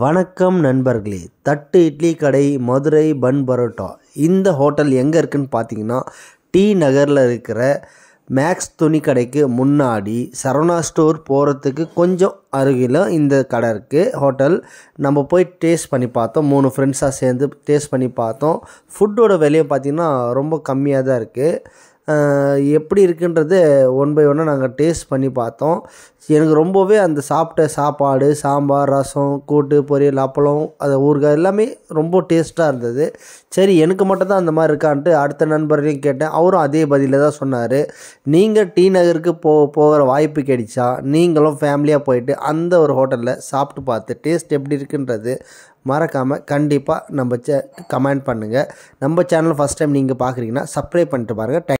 வணக்கம் நண்பர்களே தட்டு இட்லி கடை மதுரை பன் பரோட்டா இந்த ஹோட்டல் எங்கே இருக்குதுன்னு பார்த்தீங்கன்னா டி நகரில் இருக்கிற மேக்ஸ் துணி கடைக்கு முன்னாடி சரவணா ஸ்டோர் போகிறதுக்கு கொஞ்சம் அருகில் இந்த கடை இருக்குது ஹோட்டல் நம்ம போய் டேஸ்ட் பண்ணி பார்த்தோம் மூணு ஃப்ரெண்ட்ஸாக சேர்ந்து டேஸ்ட் பண்ணி பார்த்தோம் ஃபுட்டோட விலையும் பார்த்திங்கன்னா ரொம்ப கம்மியாக தான் இருக்குது எப்படி இருக்குன்றது ஒன் பை ஒன்னாக நாங்கள் டேஸ்ட் பண்ணி பார்த்தோம் எனக்கு ரொம்பவே அந்த சாப்பிட்ட சாப்பாடு சாம்பார் ரசம் கூட்டு பொரியல் அப்பளம் அது ஊறுகாய் எல்லாமே ரொம்ப டேஸ்ட்டாக இருந்தது சரி எனக்கு மட்டும் தான் அந்த மாதிரி இருக்கான்ட்டு அடுத்த நண்பர்களையும் கேட்டேன் அவரும் அதே பதிலில் தான் சொன்னார் நீங்கள் டி நகருக்கு போ போகிற வாய்ப்பு கிடைச்சா நீங்களும் ஃபேமிலியாக போயிட்டு அந்த ஒரு ஹோட்டலில் சாப்பிட்டு பார்த்து டேஸ்ட் எப்படி இருக்குன்றது மறக்காமல் கண்டிப்பாக நம்ம சே கமெண்ட் பண்ணுங்கள் நம்ம சேனல் ஃபஸ்ட் டைம் நீங்கள் பார்க்குறீங்கன்னா சப்ஸ்கிரைப் பண்ணிட்டு பாருங்கள்